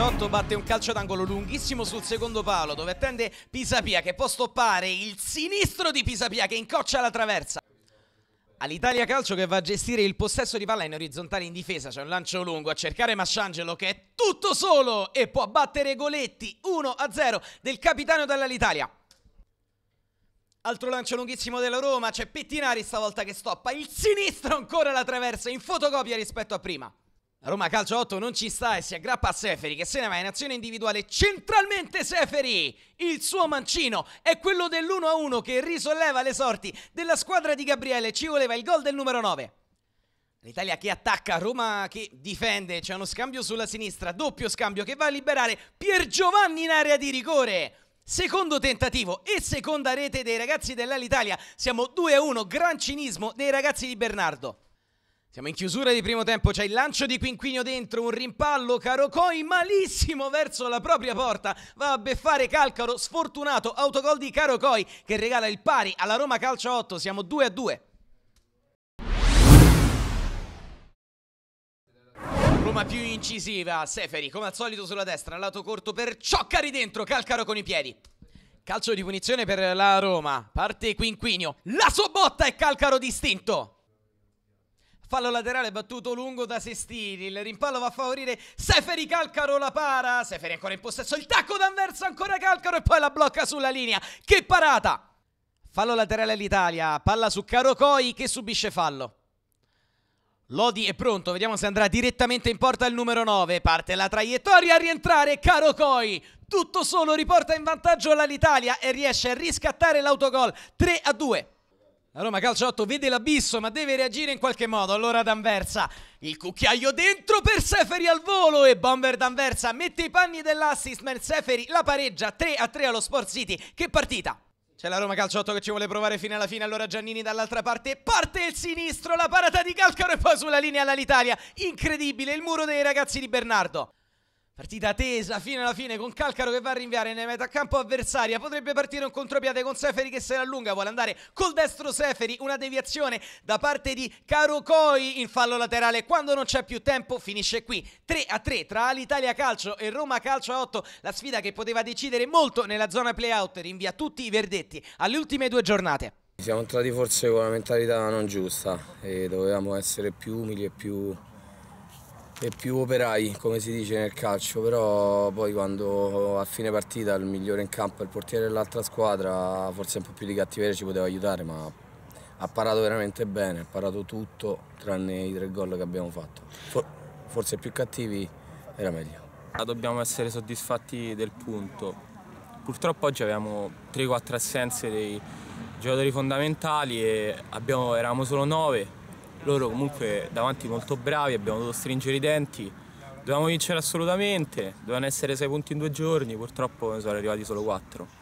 18 batte un calcio d'angolo lunghissimo sul secondo palo dove attende Pisapia che può stoppare il sinistro di Pisapia che incoccia la traversa. All'Italia Calcio che va a gestire il possesso di palla in orizzontale in difesa, c'è cioè un lancio lungo a cercare Masciangelo che è tutto solo e può battere Goletti 1-0 del capitano dell'Italia. Altro lancio lunghissimo della Roma, c'è Pettinari stavolta che stoppa, il sinistro ancora la traversa in fotocopia rispetto a prima. La Roma calcio 8 non ci sta e si aggrappa a Seferi che se ne va in azione individuale centralmente Seferi. Il suo mancino è quello dell'1-1 che risolleva le sorti della squadra di Gabriele. Ci voleva il gol del numero 9. L'Italia che attacca, Roma che difende, c'è uno scambio sulla sinistra, doppio scambio che va a liberare Pier Giovanni in area di rigore. Secondo tentativo e seconda rete dei ragazzi dell'Alitalia. Siamo 2-1, gran cinismo dei ragazzi di Bernardo. Siamo in chiusura di primo tempo, c'è il lancio di Quinquinio dentro, un rimpallo, caro Coi malissimo verso la propria porta, va a beffare Calcaro, sfortunato, autogol di caro Coi che regala il pari alla Roma Calcio 8, siamo 2 a 2. Roma più incisiva, Seferi come al solito sulla destra, lato corto per Cioccari dentro, Calcaro con i piedi. Calcio di punizione per la Roma, parte Quinquinio, la sua botta e Calcaro distinto. Fallo laterale battuto lungo da Sestini. Il rimpallo va a favorire Seferi Calcaro la para. Seferi ancora in possesso. Il tacco d'anverso ancora Calcaro e poi la blocca sulla linea. Che parata! Fallo laterale all'Italia. Palla su Carocoi che subisce fallo. Lodi è pronto, vediamo se andrà direttamente in porta il numero 9. Parte la traiettoria a rientrare, caro Coi. Tutto solo riporta in vantaggio l'Italia e riesce a riscattare l'autogol 3 a 2. La Roma calcio 8 vede l'abisso ma deve reagire in qualche modo. Allora D'Anversa, il cucchiaio dentro per Seferi al volo e Bomber D'Anversa mette i panni dell'assist, ma Seferi la pareggia 3 a 3 allo Sport City. Che partita! C'è la Roma calciotto che ci vuole provare fino alla fine, allora Giannini dall'altra parte, parte il sinistro, la parata di Calcaro e poi sulla linea all'Italia. Incredibile il muro dei ragazzi di Bernardo. Partita tesa fino alla fine con Calcaro che va a rinviare nel campo avversaria. Potrebbe partire un contropiede con Seferi che se la allunga. Vuole andare col destro Seferi. Una deviazione da parte di Caro Coi in fallo laterale. Quando non c'è più tempo finisce qui. 3 a 3 tra l'Italia Calcio e Roma Calcio a 8. La sfida che poteva decidere molto nella zona playout. Rinvia tutti i verdetti alle ultime due giornate. Siamo entrati forse con la mentalità non giusta e dovevamo essere più umili e più e più operai, come si dice nel calcio, però poi quando a fine partita il migliore in campo è il portiere dell'altra squadra, forse un po' più di cattiveria ci poteva aiutare, ma ha parato veramente bene, ha parato tutto tranne i tre gol che abbiamo fatto. For forse più cattivi era meglio. Ah, dobbiamo essere soddisfatti del punto. Purtroppo oggi abbiamo 3-4 assenze dei giocatori fondamentali e abbiamo, eravamo solo 9 loro comunque davanti molto bravi, abbiamo dovuto stringere i denti, dovevamo vincere assolutamente, dovevano essere 6 punti in due giorni, purtroppo ne sono arrivati solo 4.